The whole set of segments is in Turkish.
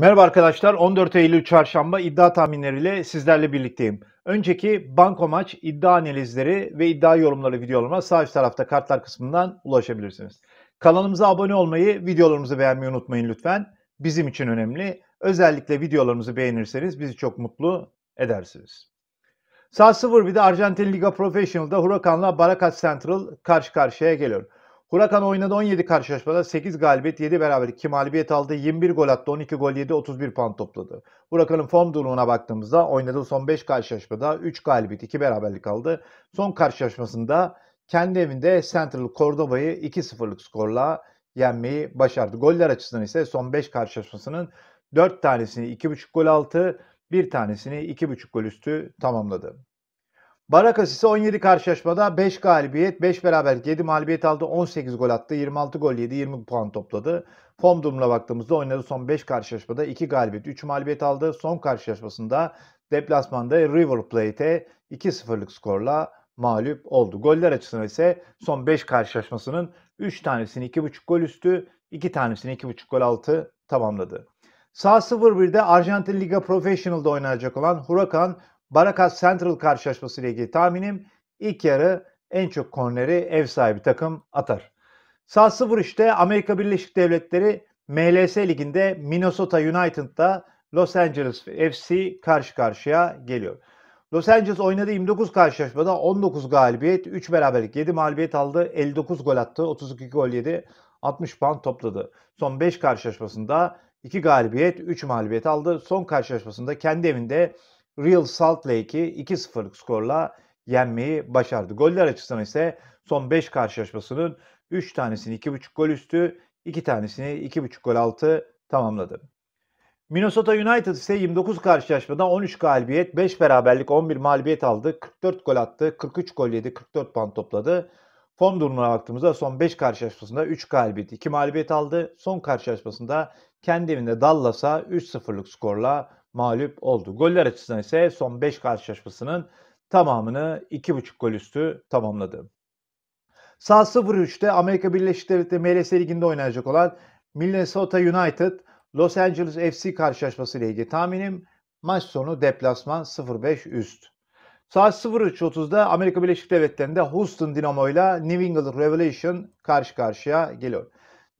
Merhaba arkadaşlar. 14 Eylül Çarşamba iddia tahminleriyle sizlerle birlikteyim. Önceki banko maç iddia analizleri ve iddia yorumları videolarıma sağ üst tarafta kartlar kısmından ulaşabilirsiniz. Kanalımıza abone olmayı, videolarımızı beğenmeyi unutmayın lütfen. Bizim için önemli. Özellikle videolarımızı beğenirseniz bizi çok mutlu edersiniz. bir de Arjantin Liga Professional'da Huracan'la Barakat Central karşı karşıya geliyor. Huracan oynadı 17 karşılaşmada 8 galibiyet 7 beraber 2 mağlubiyet aldı. 21 gol attı 12 gol yedi 31 puan topladı. Hurakan'ın form durumuna baktığımızda oynadığı son 5 karşılaşmada 3 galibiyet 2 beraberlik aldı. Son karşılaşmasında kendi evinde Central Cordoba'yı 2-0'lık skorla yenmeyi başardı. Goller açısından ise son 5 karşılaşmasının 4 tanesini 2.5 gol altı, bir tanesini 2.5 gol üstü tamamladı. Barakas ise 17 karşılaşmada 5 galibiyet, 5 beraber, 7 mağlubiyet aldı, 18 gol attı, 26 gol yedi, 20 puan topladı. Form durumuna baktığımızda oynadığı son 5 karşılaşmada 2 galibiyet, 3 mağlubiyet aldı. Son karşılaşmasında deplasmanda River Plate'e 2-0'lık skorla mağlup oldu. Goller açısından ise son 5 karşılaşmasının 3 tanesini 2.5 gol üstü, 2 tanesini 2.5 gol altı tamamladı. Sağ 01'de Arjantin Liga Professional'da oynayacak olan Huracan Barakas Central karşılaşması ile ilgili tahminim ilk yarı en çok korneri ev sahibi takım atar. Saat 03'te Amerika Birleşik Devletleri MLS liginde Minnesota United'da Los Angeles FC karşı karşıya geliyor. Los Angeles oynadığı 29 karşılaşmada 19 galibiyet, 3 beraberlik, 7 mağlubiyet aldı, 59 gol attı, 32 gol yedi, 60 puan topladı. Son 5 karşılaşmasında 2 galibiyet, 3 mağlubiyet aldı. Son karşılaşmasında kendi evinde Real Salt Lake'i 2-0 skorla yenmeyi başardı. Goller açısından ise son 5 karşılaşmasının 3 tanesini 2.5 gol üstü, 2 tanesini 2.5 gol altı tamamladı. Minnesota United ise 29 karşılaşmada 13 galibiyet, 5 beraberlik, 11 mağlubiyet aldı. 44 gol attı, 43 gol yedi, 44 puan topladı. Form durumuna baktığımızda son 5 karşılaşmasında 3 galibiyet, 2 mağlubiyet aldı. Son karşılaşmasında kendi evinde Dallas'a 3-0'lık skorla mağlup oldu. Goller açısından ise son 5 karşılaşmasının tamamını 2,5 gol üstü tamamladı. Sağ 0-3'te Amerika Birleşik Devletleri MLS Ligi'nde oynayacak olan Minnesota United Los Angeles FC karşılaşması ile ilgili tahminim maç sonu deplasman 0-5 üst. Saat 03.30'da Amerika Birleşik Devletleri'nde Houston Dynamo ile New England Revolution karşı karşıya geliyor.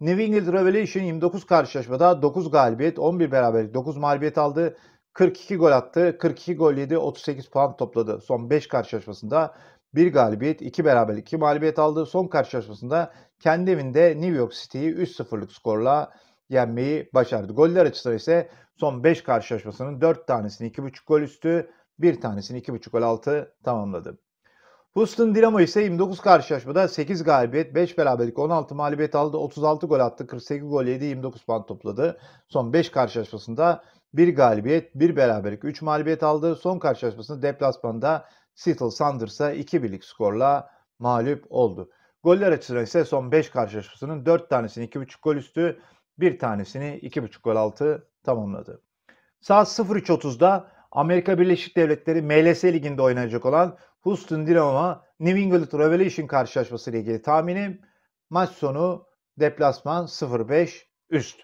New England Revolution 29 karşılaşmada 9 galibiyet, 11 beraberlik, 9 mağlubiyet aldı. 42 gol attı. 42 gol yedi. 38 puan topladı. Son 5 karşılaşmasında 1 galibiyet, 2 beraberlik, 2 mağlubiyet aldı. Son karşılaşmasında kendi evinde New York City'yi 3-0'lık skorla yenmeyi başardı. Goller açısından ise son 5 karşılaşmasının 4 tanesini 2.5 gol üstü, 1 tanesini 2.5 gol altı tamamladı. Houston Dynamo ise 29 karşılaşmada 8 galibiyet, 5 beraberlik, 16 mağlubiyet aldı, 36 gol attı, 48 gol yedi, 29 puan topladı. Son 5 karşılaşmasında 1 galibiyet, 1 beraberlik, 3 mağlubiyet aldı. Son karşılaşmasında deplasmanda Seattle Sounders'a 2 birlik skorla mağlup oldu. Goller açısından ise son 5 karşılaşmasının 4 tanesini 2.5 gol üstü, 1 tanesini 2.5 gol altı tamamladı. Saat 03.30'da Amerika Birleşik Devletleri MLS Ligi'nde oynayacak olan Houston Dynamo New England Revolution karşılaşması ile ilgili tahminim maç sonu deplasman 0-5 üst.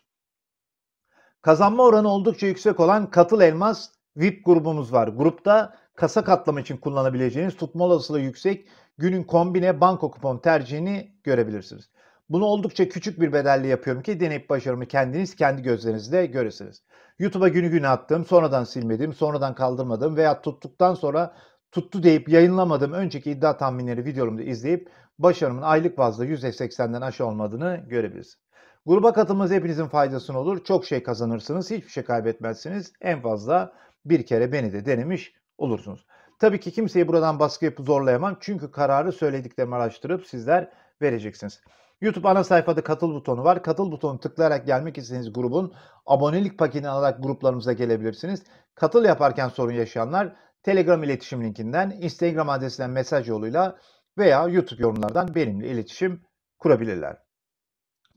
Kazanma oranı oldukça yüksek olan Katıl Elmas VIP grubumuz var. Grupta kasa katlama için kullanabileceğiniz tutma olasılığı yüksek günün kombine banko kupon tercihini görebilirsiniz. Bunu oldukça küçük bir bedelle yapıyorum ki deneyip başarımı kendiniz kendi gözlerinizle göresiniz. YouTube'a günü günü attım, sonradan silmedim, sonradan kaldırmadım veya tuttuktan sonra tuttu deyip yayınlamadım önceki iddia tahminleri videolarımda izleyip başarımın aylık bazda %80'den aşağı olmadığını görebiliriz. Gruba katılmanız hepinizin faydasını olur. Çok şey kazanırsınız, hiçbir şey kaybetmezsiniz. En fazla bir kere beni de denemiş olursunuz. Tabii ki kimseyi buradan baskı yapıp zorlayamam. Çünkü kararı söylediklerimi araştırıp sizler vereceksiniz. YouTube ana sayfada katıl butonu var. Katıl butonu tıklayarak gelmek istediğiniz grubun abonelik paketini alarak gruplarımıza gelebilirsiniz. Katıl yaparken sorun yaşayanlar Telegram iletişim linkinden, Instagram adresinden mesaj yoluyla veya YouTube yorumlardan benimle iletişim kurabilirler.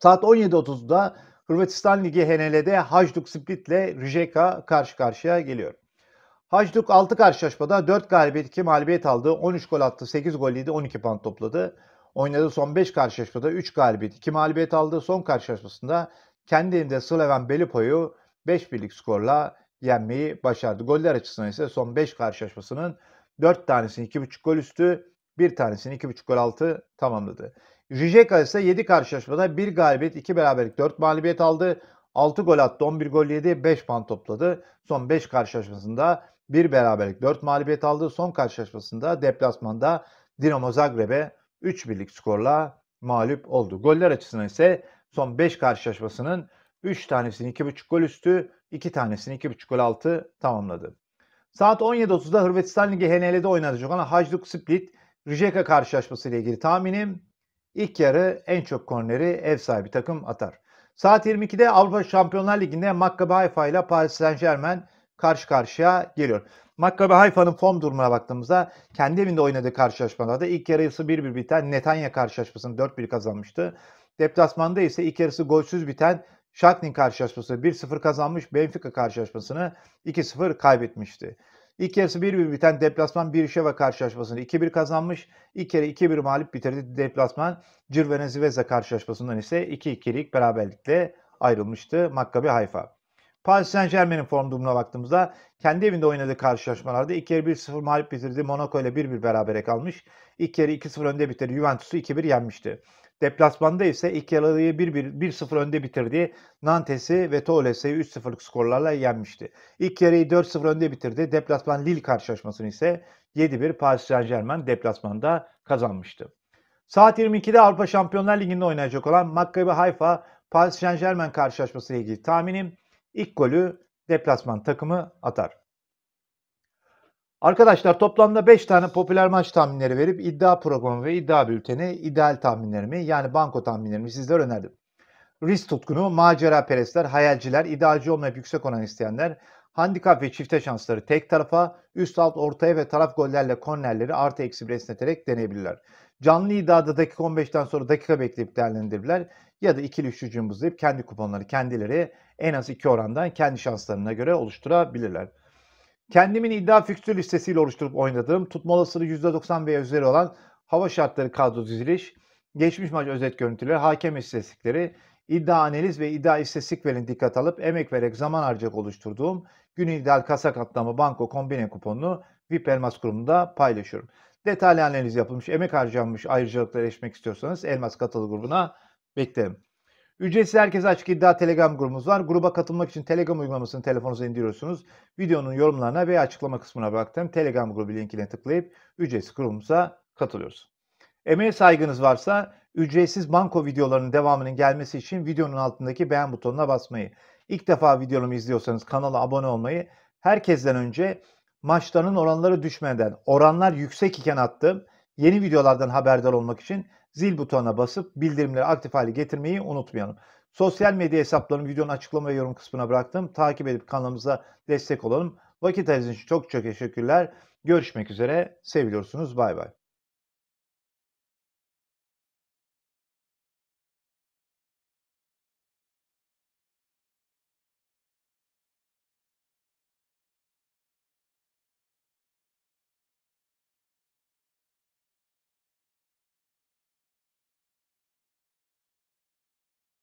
Saat 17.30'da Hırvatistan Ligi HNL'de Hajduk Split ile Rijeka karşı karşıya geliyor. Hajduk 6 karşılaşmada 4 galibiyet 2 mağlubiyet aldı. 13 gol attı. 8 gol yedi. 12 puan topladı. Oynadığı son 5 karşılaşmada 3 galibiyet, 2 mağlubiyet aldı. Son karşılaşmasında kendi evinde Slaven Belipo'yu 5 birlik skorla yenmeyi başardı. Goller açısından ise son 5 karşılaşmasının 4 tanesini 2.5 gol üstü, 1 tanesini 2.5 gol altı tamamladı. Rijeka ise 7 karşılaşmada 1 galibiyet, 2 beraberlik, 4 mağlubiyet aldı. 6 gol attı, 11 gol yedi, 5 puan topladı. Son 5 karşılaşmasında 1 beraberlik, 4 mağlubiyet aldı. Son karşılaşmasında deplasmanda Dinamo Zagreb'e 3 birlik skorla mağlup oldu. Goller açısından ise son 5 karşılaşmasının 3 tanesini 2.5 gol üstü, 2 tanesini 2.5 gol altı tamamladı. Saat 17.30'da Hırvatistan Ligi HNL'de oynanacak olan Hajduk Split Rijeka karşılaşması ile ilgili tahminim ilk yarı en çok korneri ev sahibi takım atar. Saat 22'de Avrupa Şampiyonlar Ligi'nde Maccabi Haifa ile Paris Saint Germain karşı karşıya geliyor. Maccabi Haifa'nın form durumuna baktığımızda kendi evinde oynadığı karşılaşmalarda ilk yarısı 1-1 biten Netanya karşılaşmasını 4-1 kazanmıştı. Deplasmanda ise ilk yarısı golsüz biten Shakhtin karşılaşması 1-0 kazanmış, Benfica karşılaşmasını 2-0 kaybetmişti. İlk yarısı 1-1 biten deplasman Birşeva karşılaşmasını 2-1 kazanmış. İlk kere 2-1 mağlup bitirdi deplasman Cirvene Zvezda karşılaşmasından ise 2-2'lik beraberlikle ayrılmıştı Maccabi Haifa. Paris Saint Germain'in form durumuna baktığımızda kendi evinde oynadığı karşılaşmalarda ilk yarı 1-0 mağlup bitirdi. Monaco ile 1-1 berabere kalmış. İlk yarı 2-0 önde bitirdi. Juventus'u 2-1 yenmişti. Deplasmanda ise ilk yarıyı 1-0 önde bitirdi, Nantes'i ve Toulouse'yi 3-0'lık skorlarla yenmişti. İlk yarıyı 4-0 önde bitirdi. Deplasman Lille karşılaşmasını ise 7-1 Paris Saint Germain deplasmanda kazanmıştı. Saat 22'de Avrupa Şampiyonlar Ligi'nde oynayacak olan Maccabi Haifa Paris Saint Germain karşılaşması ile ilgili tahminim İlk golü deplasman takımı atar. Arkadaşlar toplamda 5 tane popüler maç tahminleri verip iddia programı ve iddia bülteni ideal tahminlerimi yani banko tahminlerimi sizlere önerdim. Risk tutkunu, macera perestler, hayalciler, idealci olmayıp yüksek oran isteyenler, handikap ve çifte şansları tek tarafa, üst alt ortaya ve taraf gollerle kornerleri artı eksi bir esneterek deneyebilirler. Canlı iddiada dakika 15'ten sonra dakika bekleyip değerlendirebilirler ya da ikili üçlü cımbızlayıp kendi kuponları kendileri en az iki orandan kendi şanslarına göre oluşturabilirler. Kendimin iddia fikstür listesiyle oluşturup oynadığım tutma olasılığı %90 veya üzeri olan hava şartları kadro diziliş, geçmiş maç özet görüntüleri, hakem istatistikleri, iddia analiz ve iddia istatistik verin dikkat alıp emek vererek zaman harcayacak oluşturduğum gün ideal kasa katlama banko kombine kuponunu VIP Elmas kurumunda paylaşıyorum. Detaylı analiz yapılmış, emek harcanmış ayrıcalıklara erişmek istiyorsanız Elmas Katalı grubuna beklerim. Ücretsiz herkese açık iddia Telegram grubumuz var. Gruba katılmak için Telegram uygulamasını telefonunuza indiriyorsunuz. Videonun yorumlarına veya açıklama kısmına bıraktığım Telegram grubu linkine tıklayıp ücretsiz grubumuza katılıyoruz. Emeğe saygınız varsa ücretsiz banko videolarının devamının gelmesi için videonun altındaki beğen butonuna basmayı, ilk defa videomu izliyorsanız kanala abone olmayı, herkesten önce maçların oranları düşmeden, oranlar yüksek iken attığım yeni videolardan haberdar olmak için zil butonuna basıp bildirimleri aktif hale getirmeyi unutmayalım. Sosyal medya hesaplarımı videonun açıklama ve yorum kısmına bıraktım. Takip edip kanalımıza destek olalım. Vakit ayırdığınız için çok çok teşekkürler. Görüşmek üzere. Seviyorsunuz. Bay bay.